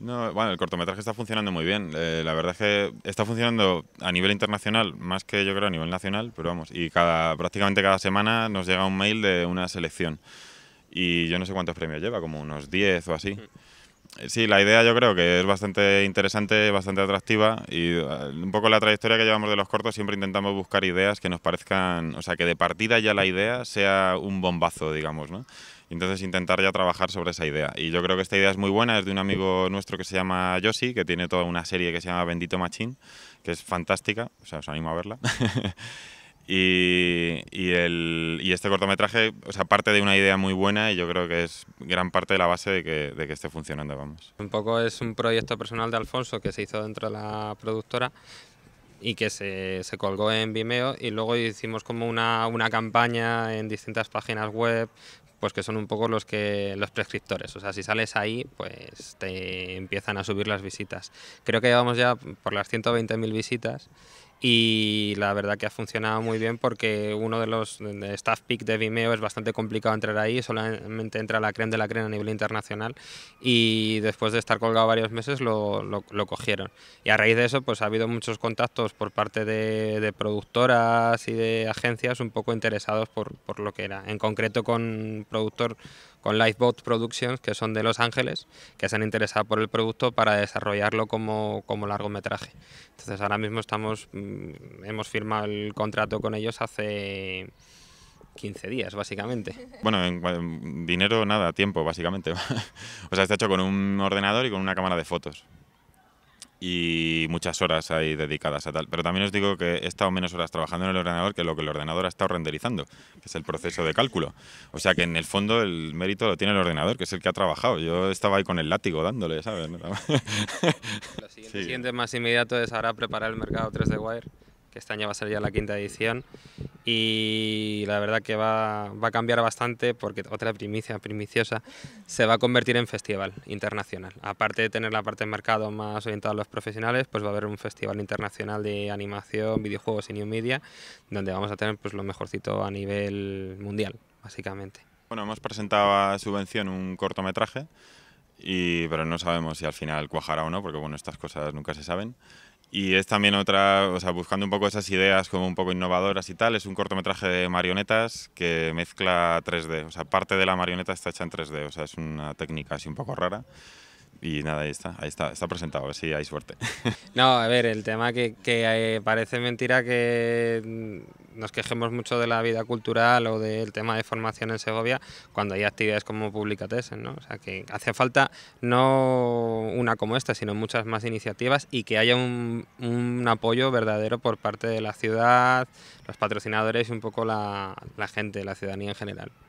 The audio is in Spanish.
No, bueno, el cortometraje está funcionando muy bien. Eh, la verdad es que está funcionando a nivel internacional, más que yo creo a nivel nacional, pero vamos, y cada, prácticamente cada semana nos llega un mail de una selección. Y yo no sé cuántos premios lleva, como unos 10 o así. Sí, la idea yo creo que es bastante interesante, bastante atractiva y eh, un poco la trayectoria que llevamos de los cortos siempre intentamos buscar ideas que nos parezcan, o sea, que de partida ya la idea sea un bombazo, digamos, ¿no? Entonces intentar ya trabajar sobre esa idea. Y yo creo que esta idea es muy buena, es de un amigo nuestro que se llama Yoshi, que tiene toda una serie que se llama Bendito Machín, que es fantástica, o sea, os animo a verla. Y, este cortometraje, o sea, parte de una idea muy buena y yo creo que es gran parte de la base de que, esté funcionando, vamos. Un poco es un proyecto personal de Alfonso que se hizo dentro de la productora y que se, colgó en Vimeo y luego hicimos como una, campaña en distintas páginas web pues que son un poco los que los prescriptores. O sea, si sales ahí, pues te empiezan a subir las visitas. Creo que llevamos ya por las 120.000 visitas y la verdad que ha funcionado muy bien porque uno de los staff pick de Vimeo es bastante complicado entrar ahí, solamente entra la crema de la crema a nivel internacional y después de estar colgado varios meses lo, lo, cogieron. Y a raíz de eso pues ha habido muchos contactos por parte de, productoras y de agencias un poco interesados por, por, lo que era. En concreto con un productor con Lifeboat Productions, que son de Los Ángeles, que se han interesado por el producto para desarrollarlo como, como largometraje. Entonces ahora mismo estamos, mm, hemos firmado el contrato con ellos hace 15 días, básicamente. Bueno, dinero nada, tiempo, básicamente. o sea, está hecho con un ordenador y con una cámara de fotos y muchas horas ahí dedicadas a tal. Pero también os digo que he estado menos horas trabajando en el ordenador que lo que el ordenador ha estado renderizando, que es el proceso de cálculo. O sea que en el fondo el mérito lo tiene el ordenador, que es el que ha trabajado. Yo estaba ahí con el látigo dándole, ¿sabes? Lo siguiente, más inmediato es ahora preparar el mercado 3 de Wire, que este año va a ser ya la quinta edición y la verdad que va, va, a cambiar bastante porque otra primicia primiciosa se va a convertir en festival internacional. Aparte de tener la parte de mercado más orientada a los profesionales, pues va a haber un festival internacional de animación, videojuegos y new media, donde vamos a tener pues lo mejorcito a nivel mundial, básicamente. Bueno, hemos presentado a Subvención un cortometraje, y, pero no sabemos si al final cuajará o no, porque bueno, estas cosas nunca se saben. Y es también otra, o sea, buscando un poco esas ideas como un poco innovadoras y tal, es un cortometraje de marionetas que mezcla 3D, o sea, parte de la marioneta está hecha en 3D, o sea, es una técnica así un poco rara. Y nada, ahí está, ahí está, está presentado, a ver si hay suerte. No, a ver, el tema que, que eh, parece mentira que nos quejemos mucho de la vida cultural o del tema de formación en Segovia cuando hay actividades como Publicatesen, ¿no? O sea, que hace falta no una como esta, sino muchas más iniciativas y que haya un, apoyo verdadero por parte de la ciudad, los patrocinadores y un poco la gente, la ciudadanía en general.